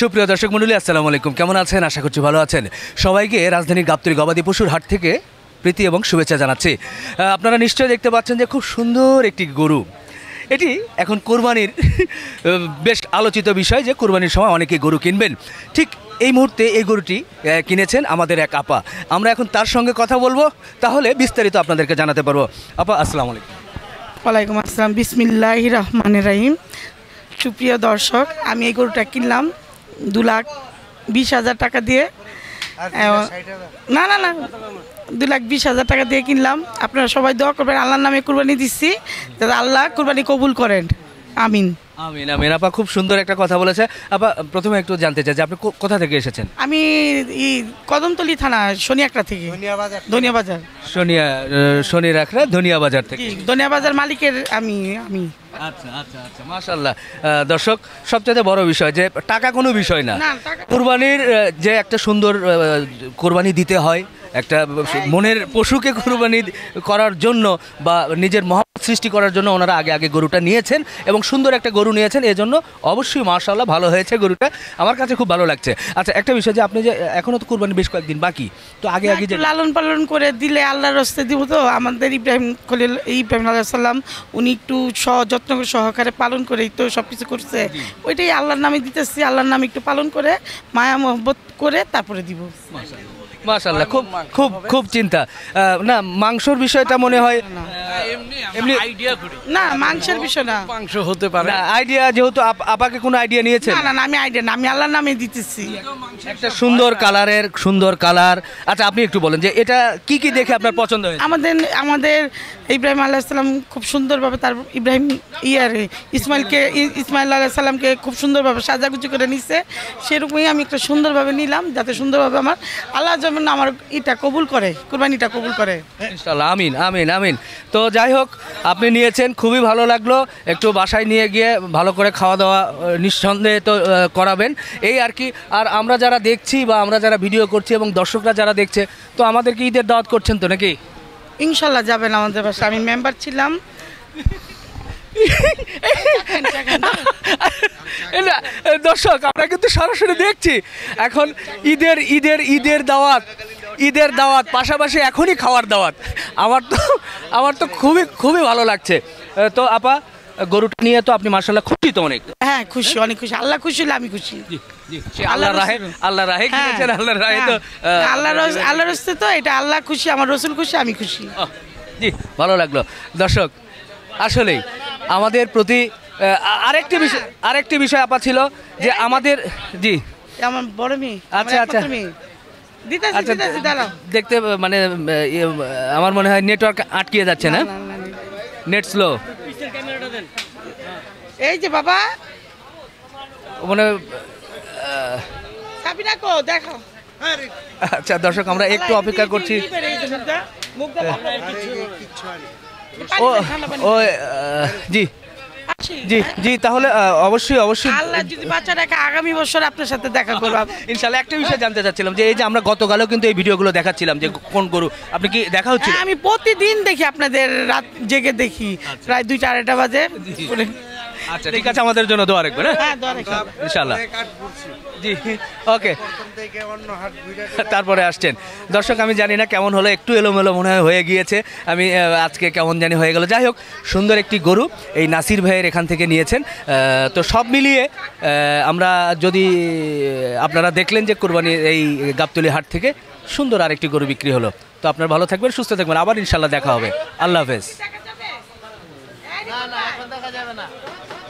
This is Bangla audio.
সুপ্রিয় দর্শক মন্ডলী আসসালামু আলাইকুম কেমন আছেন আশা করছি ভালো আছেন সবাইকে রাজধানীর গাবতরি গবাদি পশুর হাট থেকে প্রীতি এবং শুভেচ্ছা জানাচ্ছি আপনারা নিশ্চয়ই দেখতে পাচ্ছেন যে খুব সুন্দর একটি গরু এটি এখন কোরবানির বেশ আলোচিত বিষয় যে কোরবানির সময় অনেকে গরু কিনবেন ঠিক এই মুহূর্তে এই গরুটি কিনেছেন আমাদের এক আপা আমরা এখন তার সঙ্গে কথা বলবো তাহলে বিস্তারিত আপনাদেরকে জানাতে পারবো আপা আসসালামু আলাইকুম ওয়ালাইকুম আসসালাম বিসমিল্লাহ রহমান রাহিম সুপ্রিয় দর্শক আমি এই গরুটা কিনলাম দু লাখ বিশ হাজার টাকা দিয়ে না না না দু লাখ বিশ হাজার টাকা দিয়ে কিনলাম আপনারা সবাই দোয়া করবেন আল্লাহর নামে কুরবানি দিচ্ছি যাতে আল্লাহ কুরবানি কবুল করেন আমিন আমিন আমিন আপা খুব সুন্দর একটা কথা বলেছে আপা প্রথমে একটু জানতে চাই যে আপনি কোথা থেকে এসেছেন আমি এই কদমতলি থানা সোনিয়াকড়া থেকে ধনিয়া বাজার সোনিয়া সোনি রাখরা ধনিয়া বাজার থেকে ধনিয়া বাজার মালিকের আমি আমি আচ্ছা আচ্ছা আচ্ছা মাশাল্লাহ দর্শক সবচেয়ে বড় বিষয় যে টাকা কোনো বিষয় না কুরবানির যে একটা সুন্দর কোরবানি দিতে হয় একটা হ্যাঁ। মনের পশুকে কোরবানি করার জন্য বা নিজের মহা সৃষ্টি করার জন্য ওনারা আগে আগে গরুটা নিয়েছেন এবং সুন্দর একটা গরু নিয়েছেন এই জন্য অবশ্যই মার্শাল্লাহ ভালো হয়েছে গরুটা আমার কাছে খুব ভালো লাগছে আচ্ছা একটা বিষয় যে আপনি যে এখনও তো কুরবানি বেশ কয়েকদিন বাকি তো আগে আগে যে লালন পালন করে দিলে আল্লাহ রস্তে দিব তো আমাদের ইব্রাহিম খলিল ইব্রাহিম আলাইসাল্লাম উনি একটু যত্ন সহকারে পালন করে তো সব কিছু করছে ওইটাই আল্লাহর নামে দিতেছি আল্লাহর নামে একটু পালন করে মায়া মোহব্বত করে তারপরে দিব মাশাল্লাহ খুব খুব খুব চিন্তা না মাংসর বিষয়টা মনে হয় এমনি না বিষয় না হতে পারে আইডিয়া যেহেতু আপাকে কোনো আইডিয়া নিয়েছে না না আইডিয়া আমি আল্লাহর নামে দিতেছি একটা সুন্দর কালারের সুন্দর কালার আচ্ছা আপনি একটু বলেন যে এটা কি কি দেখে আপনার পছন্দ হয়েছে আমাদের আমাদের ইব্রাহিম আল্লাহ খুব সুন্দরভাবে তার ইব্রাহিম ইয়ার ইসমাইলকে ইসমাইল আল্লাহ খুব সুন্দরভাবে সাজাগুজি করে নিচ্ছে সেরকমই আমি একটা সুন্দরভাবে নিলাম যাতে সুন্দরভাবে আমার আল্লাহ যেমন আমার এটা কবুল করে কোরবানিটা কবুল করে ইনশাল্লাহ আমিন আমিন আমিন তো যাই হোক আপনি নিয়েছেন খুবই ভালো লাগলো একটু বাসায় নিয়ে গিয়ে ভালো করে খাওয়া দাওয়া নিঃসন্দেহে তো করাবেন এই আর কি আর আমরা যা যারা দেখছি বা আমরা যারা ভিডিও করছি এবং দর্শকরা যারা দেখছে তো আমাদেরকে ঈদের দাওয়াত করছেন তো নাকি ইনশাল্লাহ যাবেন আমাদের বাসা আমি মেম্বার ছিলাম দর্শক আমরা কিন্তু সরাসরি দেখছি এখন ঈদের ঈদের ঈদের দাওয়াত ঈদের দাওয়াত পাশাপাশি এখনই খাওয়ার দাওয়াত আমার তো আমার তো খুবই খুবই ভালো লাগছে তো আপা গরুটা নিয়ে তো আপনি মার্শাল্লাহ খুশি তো অনেক হ্যাঁ খুশি অনেক খুশি আল্লাহ খুশি হলে আমি খুশি আল্লাহ রাহে আল্লাহ হ্যাঁ, হ্যাঁ। তো এটা আল্লাহ খুশি আমার রসুল খুশি আমি খুশি জি ভালো লাগলো দর্শক আসলেই আমাদের প্রতি আরেকটি হ্যাঁ। বিষয় আরেকটি বিষয় আপা ছিল যে আমাদের জি আমার বড় আচ্ছা আচ্ছা আচ্ছা দেখতে মানে আমার মনে হয় নেটওয়ার্ক আটকিয়ে যাচ্ছে না নেট স্লো এই যে বাবা মানে হ্যাঁ আচ্ছা দর্শক আমরা একটু অপেক্ষা করছি ও জি জি জি তাহলে অবশ্যই অবশ্যই আল্লাহ যদি বাচ্চা রাখে আগামী বছর আপনার সাথে দেখা করব ইনশাল্লাহ একটা বিষয় জানতে চাচ্ছিলাম যে এই যে আমরা গতকালও কিন্তু এই ভিডিওগুলো দেখাচ্ছিলাম যে কোন গরু আপনি কি দেখা হচ্ছে হ্যাঁ, আমি প্রতিদিন দেখি আপনাদের রাত জেগে দেখি আচ্ছা। প্রায় দুইটা আড়াইটা বাজে আচ্ছা ঠিক আছে আমাদের জন্য দোয়া রাখবেন হ্যাঁ, হ্যাঁ ইনশাল্লাহ জি ওকে তারপরে আসছেন দর্শক আমি জানি না কেমন হলো একটু এলোমেলো মনে হয় হয়ে গিয়েছে আমি আজকে কেমন জানি হয়ে গেল যাই হোক সুন্দর একটি গরু এই নাসির ভাইয়ের এখান থেকে নিয়েছেন তো সব মিলিয়ে আমরা যদি আপনারা দেখলেন যে কোরবানি এই গাবতলি হাট থেকে সুন্দর আরেকটি গরু বিক্রি হলো তো আপনার ভালো থাকবেন সুস্থ থাকবেন আবার ইনশাল্লাহ দেখা হবে আল্লাহ হাফেজ